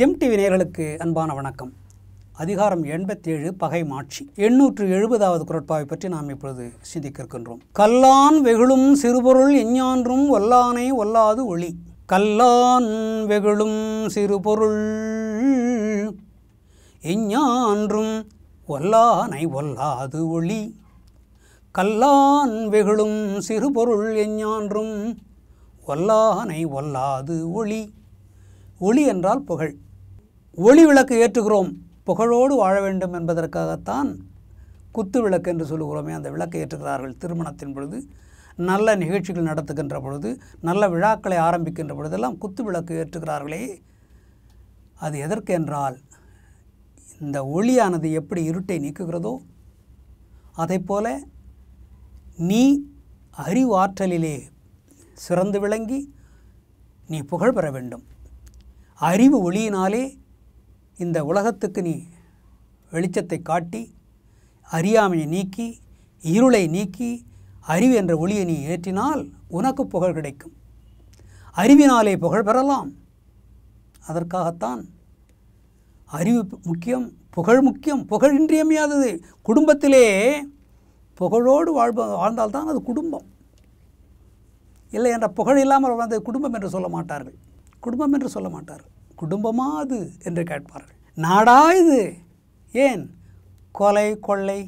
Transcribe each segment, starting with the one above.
GeM TV நேர்களுக்கு அன்பான வணக்கம் அதிகாரம் எண்பத்தேழு பகை மாட்சி எண்ணூற்று எழுபதாவது குரட்பாவை பற்றி நாம் இப்பொழுது சிந்திக்க இருக்கின்றோம் கல்லான் வெகுளும் சிறுபொருள் எஞ்ஞான்றும் ஒல்லானை ஒல்லாது ஒளி கல்லான் வெகுளும் சிறுபொருள் எஞ்ஞான்றும் ஒல்லானை ஒல்லாது ஒளி கல்லான் வெகுளும் சிறுபொருள் எஞ்ஞான்றும் ஒல்லானை ஒல்லாது ஒளி ஒளி என்றால் புகழ் ஒளி விளக்கு ஏற்றுகிறோம் புகழோடு வாழ வேண்டும் என்பதற்காகத்தான் குத்து விளக்கு என்று சொல்லுகிறோமே அந்த விளக்கை ஏற்றுகிறார்கள் திருமணத்தின் பொழுது நல்ல நிகழ்ச்சிகள் நடத்துகின்ற பொழுது நல்ல விழாக்களை ஆரம்பிக்கின்ற பொழுதெல்லாம் குத்து விளக்கு ஏற்றுகிறார்களே அது எதற்கு என்றால் இந்த ஒளியானது எப்படி இருட்டை நீக்குகிறதோ அதை போல நீ அறிவாற்றலிலே சிறந்து விளங்கி நீ புகழ் பெற வேண்டும் அறிவு ஒளியினாலே இந்த உலகத்துக்கு நீ வெளிச்சத்தை காட்டி அறியாமையை நீக்கி இருளை நீக்கி அறிவு என்ற ஒளியை நீ ஏற்றினால் உனக்கு புகழ் கிடைக்கும் அறிவினாலே புகழ் பெறலாம் அதற்காகத்தான் அறிவு முக்கியம் புகழ் முக்கியம் புகழ் இன்றியமையாதது குடும்பத்திலே புகழோடு வாழ்ப வாழ்ந்தால்தான் அது குடும்பம் இல்லை என்ற புகழ் இல்லாமல் வந்தது குடும்பம் என்று சொல்ல மாட்டார்கள் குடும்பம் என்று சொல்ல மாட்டார்கள் குடும்பமாது என்று கேட்பார்கள் நாடா இது ஏன் கொலை கொள்ளை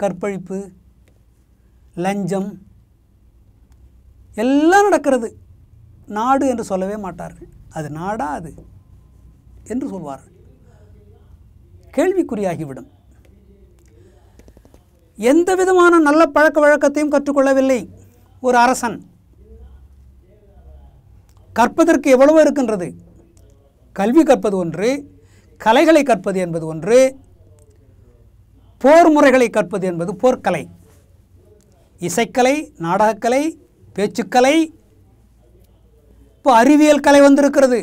கற்பழிப்பு லஞ்சம் எல்லாம் நடக்கிறது நாடு என்று சொல்லவே மாட்டார்கள் அது நாடா அது என்று சொல்வார்கள் கேள்விக்குறியாகிவிடும் எந்த விதமான நல்ல பழக்க வழக்கத்தையும் கற்றுக்கொள்ளவில்லை ஒரு அரசன் கற்பதற்கு எவ்வளவோ இருக்கின்றது கல்வி கற்பது ஒன்று கலைகளை கற்பது என்பது ஒன்று போர் முறைகளை கற்பது என்பது போர்க்கலை இசைக்கலை நாடகக்கலை பேச்சுக்கலை இப்போ அறிவியல் கலை வந்திருக்கிறது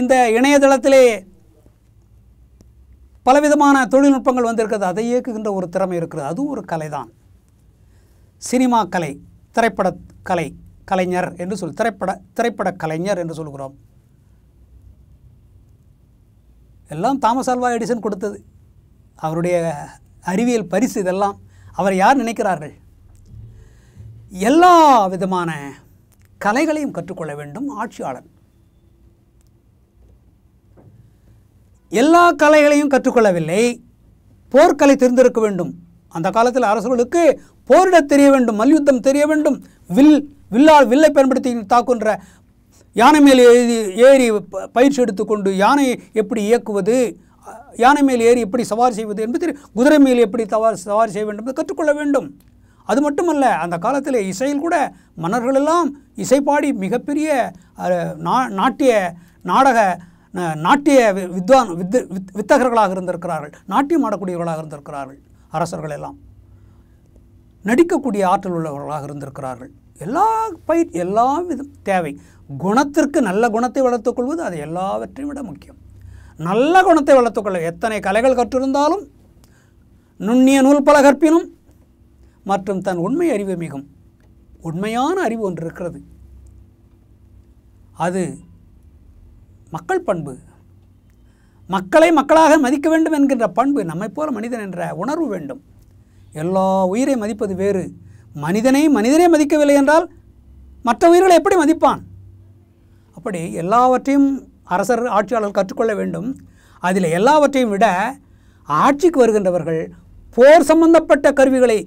இந்த இணையதளத்திலே பலவிதமான தொழில்நுட்பங்கள் வந்திருக்கிறது அதை இயக்குகின்ற ஒரு திறமை இருக்கிறது அதுவும் ஒரு கலை தான் சினிமா கலை திரைப்பட கலை கலைஞர் என்று சொல் திரைப்பட திரைப்பட கலைஞர் என்று சொல்கிறோம் எல்லாம் தாமஸ் ஆல்வா எடிசன் கொடுத்தது அவருடைய அறிவியல் பரிசு இதெல்லாம் அவர் யார் நினைக்கிறார்கள் எல்லா விதமான கலைகளையும் கற்றுக்கொள்ள வேண்டும் ஆட்சியாளன் எல்லா கலைகளையும் கற்றுக்கொள்ளவில்லை போர்க்கலை தெரிந்திருக்க வேண்டும் அந்த காலத்தில் அரசுகளுக்கு போரிட தெரிய வேண்டும் மல்யுத்தம் தெரிய வேண்டும் வில் வில்லால் வில்லை பயன்படுத்தி தாக்குன்ற யானை மேல் ஏறி ஏறி பயிற்சி எடுத்துக்கொண்டு யானையை எப்படி இயக்குவது யானை மேல் ஏறி எப்படி சவாரி செய்வது என்பது குதிரை மேல் எப்படி தவார் சவாரி செய்ய வேண்டும் என்று கற்றுக்கொள்ள வேண்டும் அது மட்டுமல்ல அந்த காலத்தில் இசையில் கூட மன்னர்களெல்லாம் இசைப்பாடி மிகப்பெரிய நா நாட்டிய நாடக நாட்டிய வித்வான் வித் வித்தகர்களாக இருந்திருக்கிறார்கள் நாட்டியம் ஆடக்கூடியவர்களாக இருந்திருக்கிறார்கள் அரசர்கள் எல்லாம் நடிக்கக்கூடிய ஆற்றல் உள்ளவர்களாக இருந்திருக்கிறார்கள் எல்லா பயிர் எல்லா விதம் தேவை குணத்திற்கு நல்ல குணத்தை வளர்த்துக்கொள்வது அது எல்லாவற்றையும் விட முக்கியம் நல்ல குணத்தை வளர்த்துக்கொள்ள எத்தனை கலைகள் கற்றிருந்தாலும் நுண்ணிய நூல் பல கற்பினும் மற்றும் தன் உண்மை அறிவு மிகும் உண்மையான அறிவு ஒன்று இருக்கிறது அது மக்கள் பண்பு மக்களை மக்களாக மதிக்க வேண்டும் என்கின்ற பண்பு நம்மை போல மனிதன் என்ற உணர்வு வேண்டும் எல்லா உயிரை மதிப்பது வேறு மனிதனை மனிதனே மதிக்கவில்லை என்றால் மற்ற உயிர்களை எப்படி மதிப்பான் அப்படி எல்லாவற்றையும் அரசர் ஆட்சியாளர்கள் கற்றுக்கொள்ள வேண்டும் அதில் எல்லாவற்றையும் விட ஆட்சிக்கு வருகின்றவர்கள் போர் சம்பந்தப்பட்ட கருவிகளை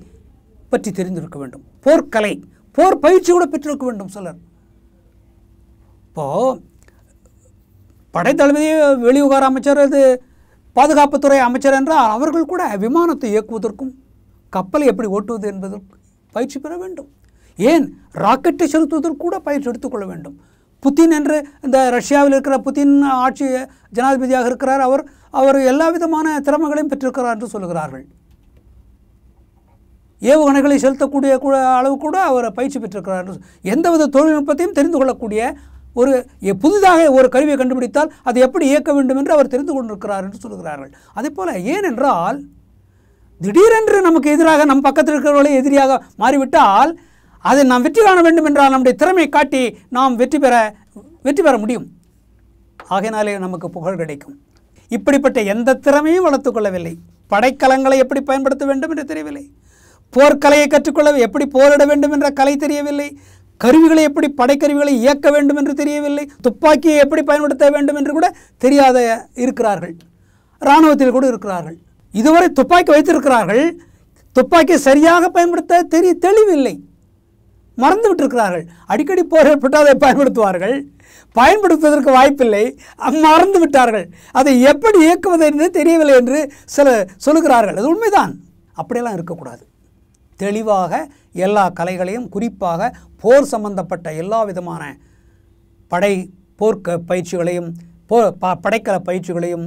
பற்றி தெரிந்திருக்க வேண்டும் போர்க்கலை போர் பயிற்சி கூட பெற்றிருக்க வேண்டும் சிலர் இப்போது படைத்தளபதி வெளியுகார அமைச்சர் அது பாதுகாப்புத்துறை அமைச்சர் என்றால் அவர்கள் கூட விமானத்தை இயக்குவதற்கும் கப்பலை எப்படி ஓட்டுவது என்பதற்கு பயிற்சி பெற வேண்டும் ஏன் ராக்கெட்டை செலுத்துவதற்கு கூட பயிற்சி எடுத்துக்கொள்ள வேண்டும் புத்தின் என்று இந்த ரஷ்யாவில் இருக்கிற புத்தின் ஆட்சி ஜனாதிபதியாக இருக்கிறார் அவர் அவர் எல்லா விதமான திறமைகளையும் பெற்றிருக்கிறார் என்று சொல்கிறார்கள் ஏவுகணைகளை செலுத்தக்கூடிய கூட அளவு கூட அவர் பயிற்சி பெற்றிருக்கிறார் என்று எந்தவித தொழில்நுட்பத்தையும் தெரிந்து கொள்ளக்கூடிய ஒரு புதிதாக ஒரு கருவியை கண்டுபிடித்தால் அதை எப்படி இயக்க வேண்டும் என்று அவர் தெரிந்து கொண்டிருக்கிறார் என்று சொல்கிறார்கள் அதே போல் ஏனென்றால் திடீரென்று நமக்கு எதிராக நம் பக்கத்தில் இருக்கிறவர்களை எதிரியாக மாறிவிட்டால் அதை நாம் வெற்றி காண வேண்டும் என்றால் நம்முடைய திறமையை காட்டி நாம் வெற்றி பெற வெற்றி பெற முடியும் ஆகையினாலே நமக்கு புகழ் கிடைக்கும் இப்படிப்பட்ட எந்த திறமையும் வளர்த்து கொள்ளவில்லை படைக்கலங்களை எப்படி பயன்படுத்த வேண்டும் என்று தெரியவில்லை போர்க்கலையை கற்றுக்கொள்ள எப்படி போரிட வேண்டும் என்ற கலை தெரியவில்லை கருவிகளை எப்படி படைக்கருவிகளை இயக்க வேண்டும் என்று தெரியவில்லை துப்பாக்கியை எப்படி பயன்படுத்த வேண்டும் என்று கூட தெரியாத இருக்கிறார்கள் இராணுவத்தில் கூட இருக்கிறார்கள் இதுவரை துப்பாக்கி வைத்திருக்கிறார்கள் துப்பாக்கி சரியாக பயன்படுத்த தெரிய தெளிவில்லை மறந்து விட்டிருக்கிறார்கள் அடிக்கடி போர்கள் பெற்றதை அதை பயன்படுத்துவார்கள் பயன்படுத்துவதற்கு வாய்ப்பில்லை மறந்து விட்டார்கள் அதை எப்படி இயக்குவது என்று தெரியவில்லை என்று சில சொல்லுகிறார்கள் அது உண்மைதான் அப்படியெல்லாம் இருக்கக்கூடாது தெளிவாக எல்லா கலைகளையும் குறிப்பாக போர் சம்பந்தப்பட்ட எல்லா விதமான படை போர்க்க பயிற்சிகளையும் போ ப படைக்கல பயிற்சிகளையும்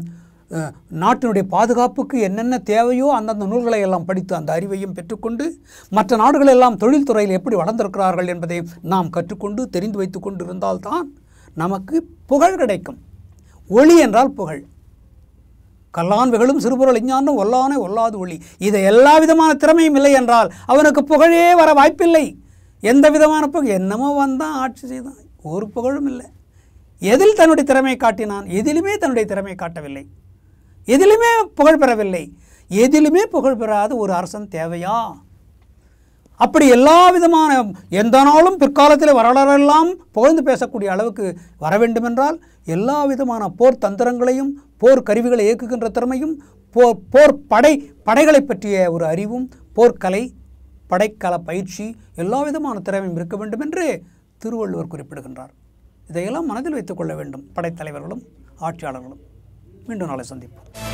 நாட்டினுடைய பாதுகாப்புக்கு என்னென்ன தேவையோ அந்தந்த நூல்களை எல்லாம் படித்து அந்த அறிவையும் பெற்றுக்கொண்டு மற்ற நாடுகள் எல்லாம் தொழில்துறையில் எப்படி வளர்ந்திருக்கிறார்கள் என்பதை நாம் கற்றுக்கொண்டு தெரிந்து வைத்து கொண்டு இருந்தால்தான் நமக்கு புகழ் கிடைக்கும் ஒளி என்றால் புகழ் கல்லான்வைகளும் சிறுபொருள் இஞ்ஞானும் ஒல்லானே ஒல்லாது ஒளி இதை எல்லா விதமான திறமையும் இல்லை என்றால் அவனுக்கு புகழே வர வாய்ப்பில்லை எந்த விதமான புகழ் என்னமோ வந்தால் ஆட்சி செய்தான் ஒரு புகழும் இல்லை எதில் தன்னுடைய திறமை காட்டினான் எதிலுமே தன்னுடைய திறமை காட்டவில்லை எதிலுமே புகழ் பெறவில்லை எதிலுமே புகழ் பெறாத ஒரு அரசன் தேவையா அப்படி எல்லா விதமான எந்த நாளும் பிற்காலத்தில் வரலாறெல்லாம் புகழ்ந்து பேசக்கூடிய அளவுக்கு வர வேண்டுமென்றால் எல்லா விதமான போர் தந்திரங்களையும் போர் கருவிகளை இயக்குகின்ற திறமையும் போர் போர் படை படைகளை பற்றிய ஒரு அறிவும் போர்க்கலை படைக்கல பயிற்சி எல்லா விதமான திறமையும் இருக்க வேண்டும் என்று திருவள்ளுவர் குறிப்பிடுகின்றார் இதையெல்லாம் மனதில் வைத்துக்கொள்ள வேண்டும் படைத்தலைவர்களும் ஆட்சியாளர்களும் மீண்டும் நாளை சந்திப்போம்